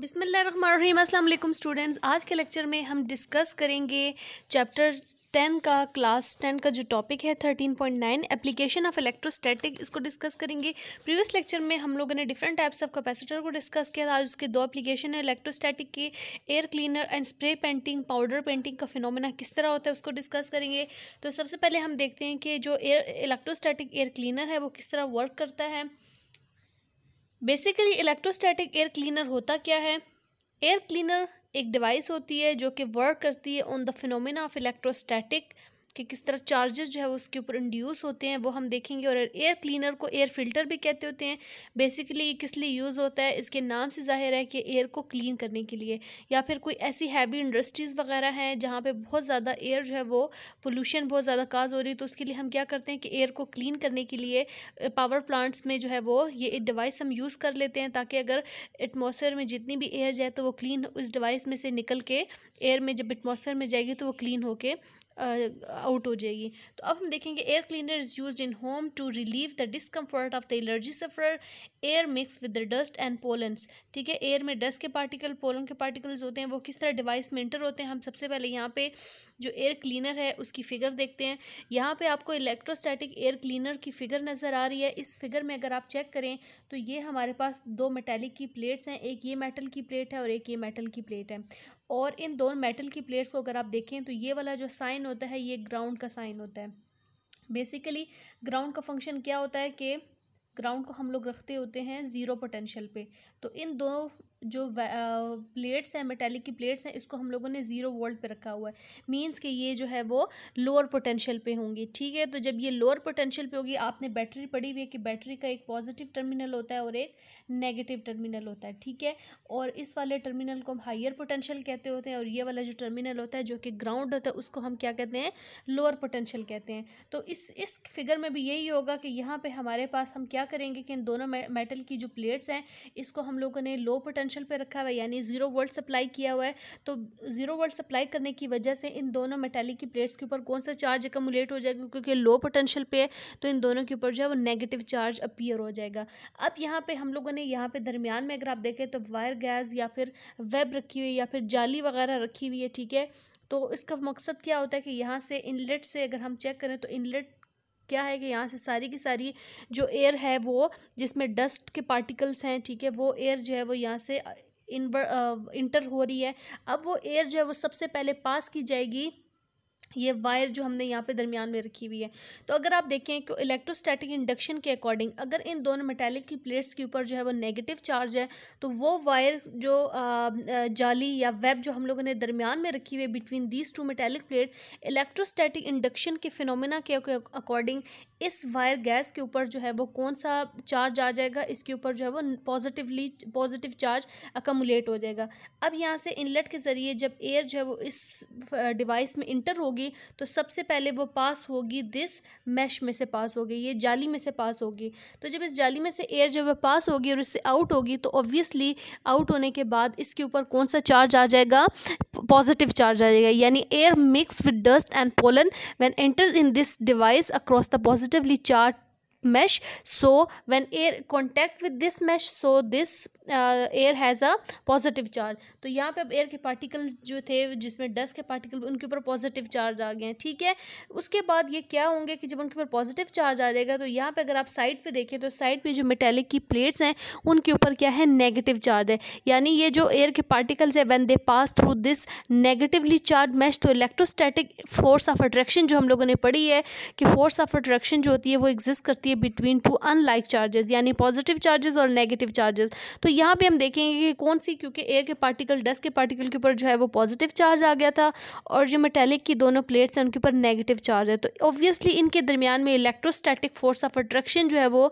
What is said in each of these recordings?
बिसमीम असल स्टूडेंट्स आज के लेक्चर में हम डिस्कस करेंगे चैप्टर टेन का क्लास टेन का जो टॉपिक है thirteen point nine application of electrostatic इसको डिस्कस करेंगे प्रीवियस लेक्चर में हम लोगों ने डिफरेंट टाइप्स ऑफ कैपेसिटर को डिस्कस किया था आज उसके दो एप्लीकेशन है इलेक्ट्रोस्टैटिक के air cleaner and spray painting powder painting का फिनोमिना किस तरह होता है उसको डिस्कस करेंगे तो सबसे पहले हम देखते हैं कि जो एयर इलेक्ट्रोस्टैटिक एयर क्लीनर है वो किस तरह वर्क करता है बेसिकली इलेक्ट्रोस्टैटिक एयर क्लीनर होता क्या है एयर क्लीनर एक डिवाइस होती है जो कि वर्क करती है on the phenomena of electrostatic कि किस तरह चार्जेस जो है वो उसके ऊपर इंड्यूस होते हैं वो हम देखेंगे और एयर क्लीनर को एयर फिल्टर भी कहते होते हैं बेसिकली ये किस लिए यूज़ होता है इसके नाम से जाहिर है कि एयर को क्लीन करने के लिए या फिर कोई ऐसी हैवी इंडस्ट्रीज़ वगैरह हैं जहाँ पर बहुत ज़्यादा एयर जो है वो पोल्यूशन बहुत ज़्यादा काज हो रही है तो उसके लिए हम क्या करते हैं कि एयर को क्लीन करने के लिए पावर प्लांट्स में जो है वो ये डिवाइस हम यूज़ कर लेते हैं ताकि अगर एटमोसफेयर में जितनी भी एयर जाए तो वो क्लीन उस डिवाइस में से निकल के एयर में जब एटमोसफेयर में जाएगी तो वो क्लीन होके आउट हो जाएगी तो अब हम देखेंगे air cleaner is use in home to relieve the discomfort of the allergy suffer air mix with the dust and pollens ठीक है एयर में डस्ट के पार्टिकल पोलन के पार्टिकल्स होते हैं वो किस तरह डिवाइस में इंटर होते हैं हम सबसे पहले यहाँ पे जो एयर क्लीनर है उसकी फ़िगर देखते हैं यहाँ पे आपको इलेक्ट्रोस्टैटिक एयर क्लीनर की फ़िगर नज़र आ रही है इस फिगर में अगर आप चेक करें तो ये हमारे पास दो मेटेलिक की प्लेट्स हैं एक ये मेटल की प्लेट है और एक ये मेटल की प्लेट है और इन दोनों मेटल की प्लेट्स को अगर आप देखें तो ये वाला जो साइन होता है ये ग्राउंड का साइन होता है बेसिकली ग्राउंड का फंक्शन क्या होता है कि ग्राउंड को हम लोग रखते होते हैं ज़ीरो पोटेंशियल पे तो इन दो जो प्लेट्स हैं मेटेलिक की प्लेट्स हैं इसको हम लोगों ने ज़ीरो वोल्ट पे रखा हुआ है मींस कि ये जो है वो लोअर पोटेंशियल पे होंगी ठीक है तो जब ये लोअर पोटेंशियल पे होगी आपने बैटरी पड़ी हुई है कि बैटरी का एक पॉजिटिव टर्मिनल होता है और एक नेगेटिव टर्मिनल होता है ठीक है और इस वाले टर्मिनल को हम हाइयर पोटेंशियल कहते होते हैं और ये वाला जो टर्मिनल होता है जो कि ग्राउंड होता है उसको हम क्या कहते हैं लोअर पोटेंशियल कहते हैं तो इस इस फिगर में भी यही होगा कि यहाँ पर हमारे पास हम क्या करेंगे कि इन दोनों मेटल की जो प्लेट्स हैं इसको हम लोगों ने लो पोटेंशियल पोटेंशियल पे रखा हुआ है यानी ज़ीरो वोल्ट सप्लाई किया हुआ है तो ज़ीरो वोल्ट सप्लाई करने की वजह से इन दोनों मेटेलिक की प्लेट्स के ऊपर कौन सा चार्ज एकमुलेट हो जाएगा क्योंकि लो पोटेंशियल पे है तो इन दोनों के ऊपर जो है वो नेगेटिव चार्ज अपीयर हो जाएगा अब यहाँ पर हम लोगों ने यहाँ पर दरमियान में अगर आप देखें तो वायर गैस या फिर वेब रखी हुई या फिर जाली वगैरह रखी हुई है ठीक है तो इसका मकसद क्या होता है कि यहाँ से इनलेट से अगर हम चेक करें तो इनलेट क्या है कि यहाँ से सारी की सारी जो एयर है वो जिसमें डस्ट के पार्टिकल्स हैं ठीक है वो एयर जो है वो यहाँ से इनवर uh, इंटर uh, हो रही है अब वो एयर जो है वो सबसे पहले पास की जाएगी ये वायर जो हमने यहाँ पे दरमियान में रखी हुई है तो अगर आप देखें कि इलेक्ट्रोस्टैटिक इंडक्शन के अकॉर्डिंग अगर इन दोनों मेटेलिक की प्लेट्स के ऊपर जो है वो नेगेटिव चार्ज है तो वो वायर जो जाली या वेब जो हम लोगों ने दरमियान में रखी हुई है between these two metallic plate electrostatic induction के फिनोमिना के अकॉर्डिंग इस वायर गैस के ऊपर जो है वो कौन सा चार्ज आ जाएगा इसके ऊपर जो है वो पॉजिटिवली पॉजिटिव चार्ज अकमुलेट हो जाएगा अब यहाँ से इनलेट के ज़रिए जब एयर जो है वो इस डिवाइस में इंटर होगी होगी तो सबसे पहले वो पास होगी दिस मैश में से पास होगी ये जाली में से पास होगी तो जब इस जाली में से एयर जब वह पास होगी और इससे आउट होगी तो ऑब्वियसली आउट होने के बाद इसके ऊपर कौन सा चार्ज आ जाएगा पॉजिटिव चार्ज आ जाएगा यानी air mix with dust and pollen when enter in this device across the positively charge mesh so when air contact with this mesh so this uh, air has a positive charge तो यहाँ पे अब air के particles जो थे जिसमें dust के particle उनके ऊपर positive charge आ गए हैं ठीक है उसके बाद ये क्या होंगे कि जब उनके ऊपर positive charge आ जाएगा तो यहाँ पे अगर आप side पे देखें तो side पे जो metallic की plates हैं उनके ऊपर क्या है negative charge है यानी ये जो air के particles है when they pass through this negatively charged mesh तो electrostatic force of attraction जो हम लोगों ने पढ़ी है कि force of attraction जो होती है वो exist करती होती है बिटवीन टू अनलाइक चार्जेस यानी पॉजिटिव चार्जेस और नेगेटिव चार्जेस तो यहाँ पे हम देखेंगे कि कौन सी क्योंकि एयर के पार्टिकल डस्ट के पार्टिकल के ऊपर जो है वो पॉजिटिव चार्ज आ गया था और जो मेटेलिक की दोनों प्लेट्स हैं उनके ऊपर नेगेटिव चार्ज है तो ऑब्वियसली इनके दरमियान में इलेक्ट्रोस्टैटिक फोर्स ऑफ अट्रैक्शन जो है वो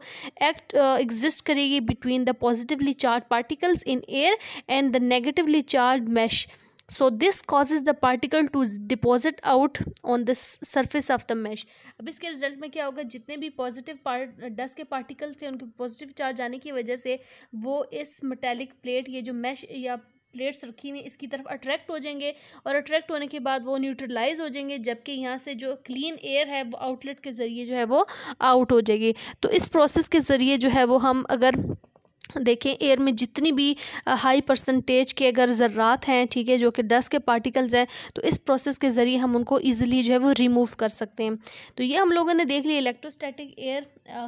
एक्ट एग्जिस्ट uh, करेगी between the positively charge particles in air and the negatively charge mesh so this causes the particle to deposit out on the surface of the mesh अब इसके result में क्या होगा जितने भी पॉजिटिव पार्ट डस्ट के particle थे उनके पॉजिटिव चार्ज आने की वजह से वो इस मेटेलिक प्लेट ये जो मैश या प्लेट्स रखी हुई इसकी तरफ अट्रैक्ट हो जाएंगे और अट्रैक्ट होने के बाद वो न्यूट्रलाइज हो जाएंगे जबकि यहाँ से जो क्लीन एयर है वो आउटलेट के ज़रिए जो है वो आउट हो जाएगी तो इस प्रोसेस के ज़रिए जो है वो हम अगर देखें एयर में जितनी भी हाई परसेंटेज के अगर ज़र्रात हैं ठीक है जो कि डस्ट के पार्टिकल्स हैं तो इस प्रोसेस के ज़रिए हम उनको ईजिली जो है वो रिमूव कर सकते हैं तो ये हम लोगों ने देख लिया इलेक्ट्रोस्टैटिक एयर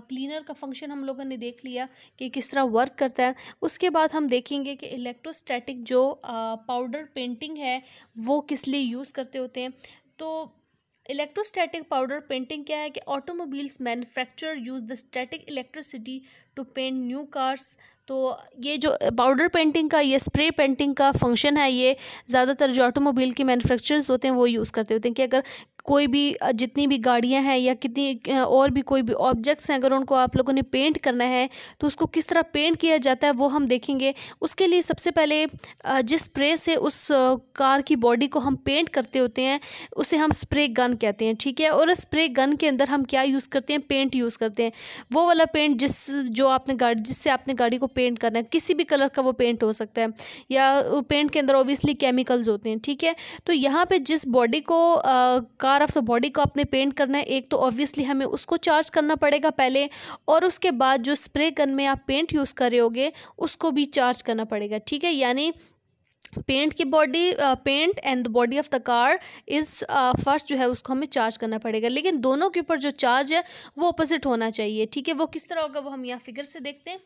क्लीनर का फंक्शन हम लोगों ने देख लिया कि किस तरह वर्क करता है उसके बाद हम देखेंगे कि इलेक्ट्रोस्टैटिक जो पाउडर पेंटिंग है वो किस लिए यूज़ करते होते हैं तो इलेक्ट्रोस्टैटिक पाउडर पेंटिंग क्या है कि automobiles manufacturer use the static electricity to paint new cars तो ये जो पाउडर पेंटिंग का ये स्प्रे पेंटिंग का फंक्शन है ये ज़्यादातर जो ऑटोमोबाइल के मैनुफेक्चरर्स होते हैं वो यूज़ करते होते हैं कि अगर कोई भी जितनी भी गाड़ियां हैं या कितनी और भी कोई भी ऑब्जेक्ट्स हैं अगर उनको आप लोगों ने पेंट करना है तो उसको किस तरह पेंट किया जाता है वो हम देखेंगे उसके लिए सबसे पहले जिस स्प्रे से उस कार की बॉडी को हम पेंट करते होते हैं उसे हम स्प्रे गन कहते हैं ठीक है और स्प्रे गन के अंदर हम क्या यूज़ करते हैं पेंट यूज़ करते हैं वो वाला पेंट जिस जो आपने गाड़ी जिससे आपने गाड़ी को पेंट करना है किसी भी कलर का वो पेंट हो सकता है या पेंट के अंदर ऑब्वियसली केमिकल्स होते हैं ठीक है तो यहाँ पर जिस बॉडी को car part of the body को आपने पेंट करना है एक तो ऑब्वियसली हमें उसको चार्ज करना पड़ेगा पहले और उसके बाद जो स्प्रे गन में आप पेंट यूज़ कर रहे होगे उसको भी चार्ज करना पड़ेगा ठीक है यानी पेंट की body paint and the body of the car is first जो है उसको हमें चार्ज करना पड़ेगा लेकिन दोनों के ऊपर जो चार्ज है वो अपोजिट होना चाहिए ठीक है वो किस तरह होगा वो हम यहाँ फिगर से देखते हैं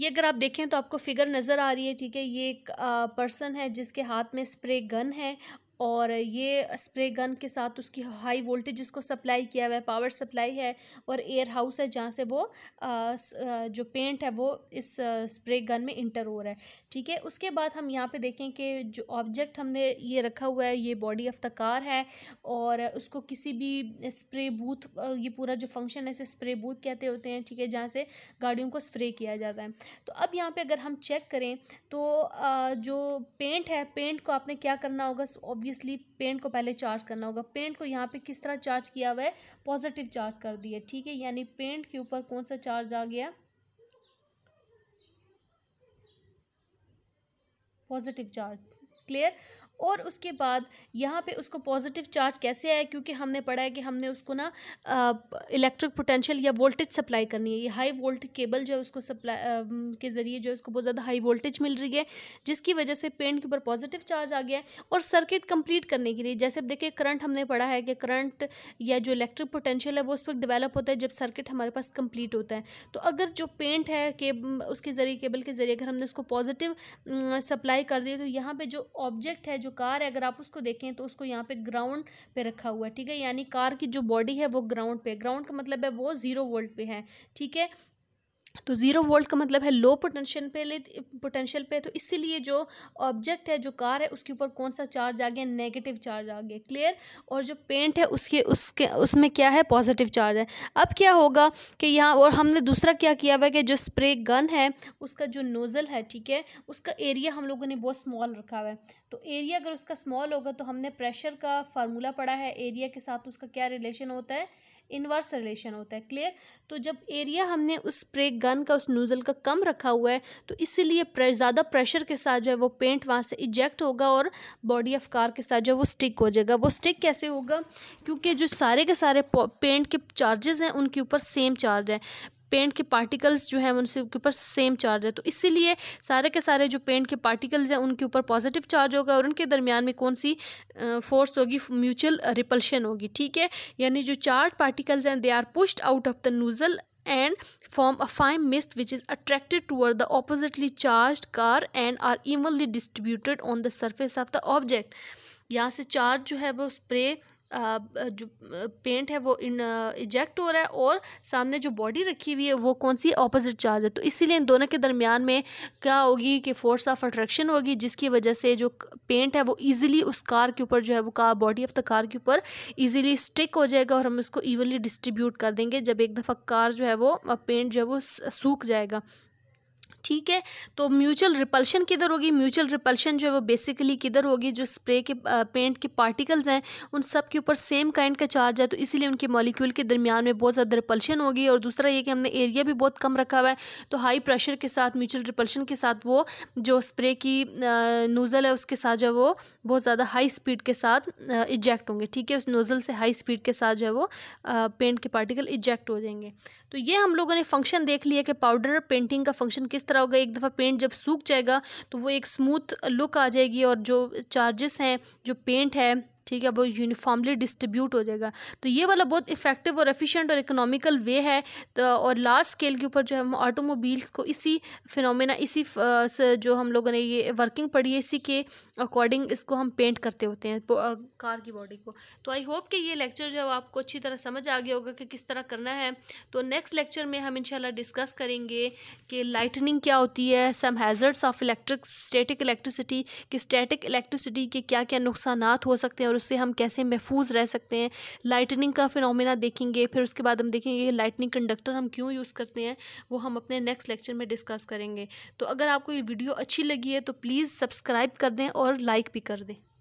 ये अगर आप देखें तो आपको फिगर नज़र आ रही है ठीक है ये एक पर्सन uh, है जिसके हाथ में स्प्रे गन है और ये स्प्रे गन के साथ उसकी हाई वोल्टेज जिसको सप्लाई किया हुआ है पावर सप्लाई है और एयर हाउस है जहाँ से वो जो पेंट है वो इस स्प्रे गन में इंटर हो रहा है ठीक है उसके बाद हम यहाँ पे देखें कि जो ऑब्जेक्ट हमने ये रखा हुआ है ये बॉडी ऑफ द कार है और उसको किसी भी स्प्रे बूथ ये पूरा जो फंक्शन है इसे स्प्रे बूथ कहते होते हैं ठीक है जहाँ से गाड़ियों को स्प्रे किया जाता है तो अब यहाँ पर अगर हम चेक करें तो जो पेंट है पेंट को आपने क्या करना होगा ऑब्वियस ऑब्वियसली पेंट को पहले चार्ज करना होगा पेंट को यहाँ पे किस तरह चार्ज किया हुआ है पॉजिटिव चार्ज कर दिया ठीक है यानी पेंट के ऊपर कौन सा चार्ज आ गया पॉजिटिव चार्ज क्लियर और उसके बाद यहाँ पे उसको पॉजिटिव चार्ज कैसे आया क्योंकि हमने पढ़ा है कि हमने उसको ना इलेक्ट्रिक पोटेंशियल या वोल्टेज सप्लाई करनी है ये हाई वोल्ट केबल जो है उसको सप्लाई के ज़रिए जो है उसको बहुत ज़्यादा हाई वोल्टेज मिल रही है जिसकी वजह से पेंट के ऊपर पॉजिटिव चार्ज आ गया है और सर्किट कम्प्लीट करने के लिए जैसे अब देखिए करंट हमने पढ़ा है कि करंट या जो इलेक्ट्रिक पोटेंशियल है वो उस वक्त डिवेलप होता है जब सर्किट हमारे पास कम्प्लीट होता है तो अगर जो पेंट है के उसके ज़रिए केबल के ज़रिए अगर हमने उसको पॉजिटिव सप्लाई कर दिया तो यहाँ पर जो ऑब्जेक्ट है जो कार है अगर आप उसको देखें तो उसको यहाँ पे ग्राउंड पे रखा हुआ है ठीक है यानी कार की जो बॉडी है वो ग्राउंड पे ग्राउंड का मतलब है वो ज़ीरो वोल्ट पे है ठीक है तो ज़ीरो वोल्ट का मतलब है लो पोटेंशियल पे ले पोटेंशियल पे तो इसीलिए जो ऑब्जेक्ट है जो कार है उसके ऊपर कौन सा चार्ज आ गया नेगेटिव चार्ज आ गया क्लियर और जो पेंट है उसके उसके उसमें क्या है पॉजिटिव चार्ज है अब क्या होगा कि यहाँ और हमने दूसरा क्या किया हुआ कि जो स्प्रे गन है उसका जो नोज़ल है ठीक है उसका एरिया हम लोगों ने बहुत स्मॉल रखा हुआ है तो एरिया अगर उसका स्मॉल होगा तो हमने प्रेशर का फार्मूला पढ़ा है एरिया के साथ उसका क्या रिलेशन होता है इनवर्स रिलेशन होता है क्लियर तो जब एरिया हमने उस स्प्रे गन का उस नोज़ल का कम रखा हुआ है तो इसीलिए प्रेश, ज़्यादा प्रेशर के साथ जो है वो पेंट वहाँ से इजेक्ट होगा और बॉडी ऑफ कार के साथ जो है वो स्टिक हो जाएगा वो स्टिक कैसे होगा क्योंकि जो सारे के सारे पेंट के चार्जेस हैं उनके ऊपर सेम चार्ज हैं पेंट के पार्टिकल्स जो हैं उनसे उनके ऊपर सेम चार्ज है तो इसीलिए सारे के सारे जो पेंट के पार्टिकल्स हैं उनके ऊपर पॉजिटिव चार्ज होगा और उनके दरमियान में कौन सी फोर्स होगी म्यूचुअल रिपल्शन होगी ठीक है यानी जो चार्ज पार्टिकल्स हैं they are pushed out of the nozzle and form a fine mist which is attracted toward the oppositely charge car and are evenly distributed on the surface of the object यहाँ से charge जो है वो spray जो paint है वो इन eject हो रहा है और सामने जो बॉडी रखी हुई है वो कौन सी ऑपोजिट चार्ज है तो इसीलिए इन दोनों के दरमियान में क्या होगी कि फोर्स ऑफ अट्रैक्शन होगी जिसकी वजह से जो पेंट है वो ईजिली उस कार के ऊपर जो है वो car body of the car के ऊपर ईजिली स्टिक हो जाएगा और हम उसको इवनली डिस्ट्रीब्यूट कर देंगे जब एक दफ़ा कार जो है वो पेंट जो है वो सूख जाएगा ठीक है तो म्यूचुअल रिपल्शन किधर होगी म्यूचुअल रिपल्शन जो है वो बेसिकली किधर होगी जो स्प्रे के पेंट के पार्टिकल्स हैं उन सब के ऊपर सेम काइंड का चार्ज है तो इसीलिए उनके मॉलिक्यूल के दरमियान में बहुत ज़्यादा रिपल्शन होगी और दूसरा ये कि हमने एरिया भी बहुत कम रखा हुआ है तो हाई प्रेशर के साथ म्यूचुअल रिपल्शन के साथ वो जो स्प्रे की नोज़ल है उसके साथ जो है वो बहुत ज़्यादा हाई स्पीड के साथ इजेक्ट होंगे ठीक है उस नोज़ल से हाई स्पीड के साथ जो है वो पेंट के पार्टिकल इजेक्ट हो जाएंगे तो ये हम लोगों ने फंक्शन देख लिया कि पाउडर पेंटिंग का फंक्शन किस इस तरह होगा एक दफ़ा पेंट जब सूख जाएगा तो वो एक स्मूथ लुक आ जाएगी और जो चार्जेस हैं जो पेंट है ठीक है वो यूनिफॉर्मली डिस्ट्रीब्यूट हो जाएगा तो ये वाला बहुत इफेक्टिव और एफिशिएंट और इकोनॉमिकल वे है तो और लार्ज स्केल के ऊपर जो हम ऑटोमोबाइल्स को इसी फिनोमेना इसी जो हम लोगों ने ये वर्किंग पड़ी है इसी के अकॉर्डिंग इसको हम पेंट करते होते हैं कार की बॉडी को तो आई होप कि ये लेक्चर जो आपको अच्छी तरह समझ आ गया होगा कि किस तरह करना है तो नेक्स्ट लेक्चर में हम इंशाल्लाह डिस्कस करेंगे कि लाइटनिंग क्या होती है some hazards of electric static electricity कि स्टेटिक इलेक्ट्रिसिटी के क्या क्या नुकसान हो सकते हैं और उससे हम कैसे महफूज रह सकते हैं लाइटनिंग का फिनोमिना देखेंगे फिर उसके बाद हम देखेंगे लाइटनिंग कंडक्टर हम क्यों यूज़ करते हैं वो हम अपने नेक्स्ट लेक्चर में डिस्कस करेंगे तो अगर आपको ये वीडियो अच्छी लगी है तो प्लीज़ सब्सक्राइब कर दें और लाइक भी कर दें